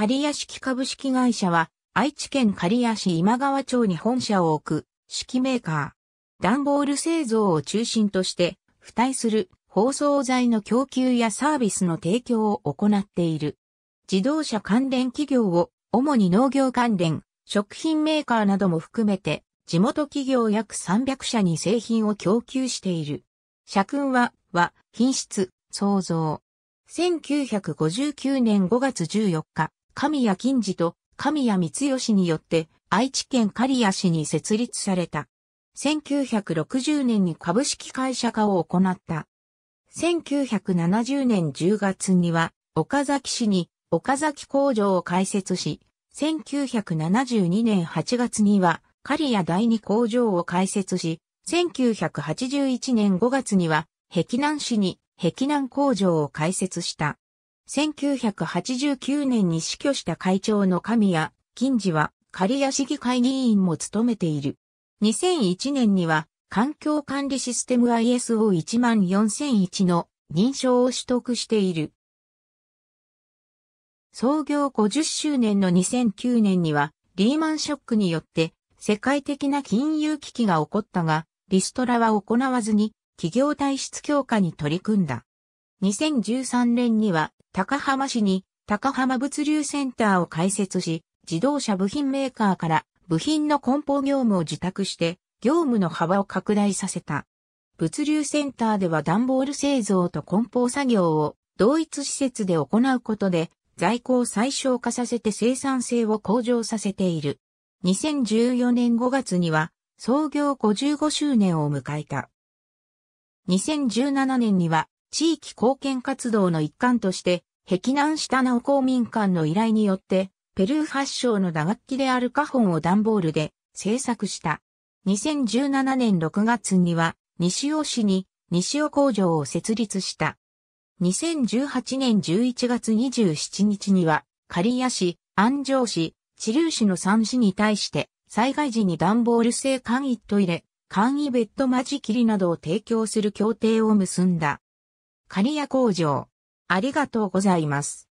刈谷式株式会社は、愛知県刈谷市今川町に本社を置く、式メーカー。段ボール製造を中心として、付帯する包装材の供給やサービスの提供を行っている。自動車関連企業を、主に農業関連、食品メーカーなども含めて、地元企業約300社に製品を供給している。社訓は、は、品質、創造。1959年5月14日、神谷金次と神谷光義によって愛知県刈谷市に設立された。1960年に株式会社化を行った。1970年10月には岡崎市に岡崎工場を開設し、1972年8月には刈谷第二工場を開設し、1981年5月には碧南市に碧南工場を開設した。1989年に死去した会長の神谷、金次は、刈谷市議会議員も務めている。2001年には、環境管理システム ISO14001 の認証を取得している。創業50周年の2009年には、リーマンショックによって、世界的な金融危機が起こったが、リストラは行わずに、企業体質強化に取り組んだ。2013年には高浜市に高浜物流センターを開設し、自動車部品メーカーから部品の梱包業務を自宅して業務の幅を拡大させた。物流センターでは段ボール製造と梱包作業を同一施設で行うことで在庫を最小化させて生産性を向上させている。2014年5月には創業55周年を迎えた。2017年には地域貢献活動の一環として、壁南下の公民館の依頼によって、ペルー発祥の打楽器であるカホンを段ボールで制作した。2017年6月には、西尾市に西尾工場を設立した。2018年11月27日には、刈谷市、安城市、知立市の3市に対して、災害時に段ボール製簡易トイレ、簡易ベッド間仕切りなどを提供する協定を結んだ。刈谷工場。ありがとうございます。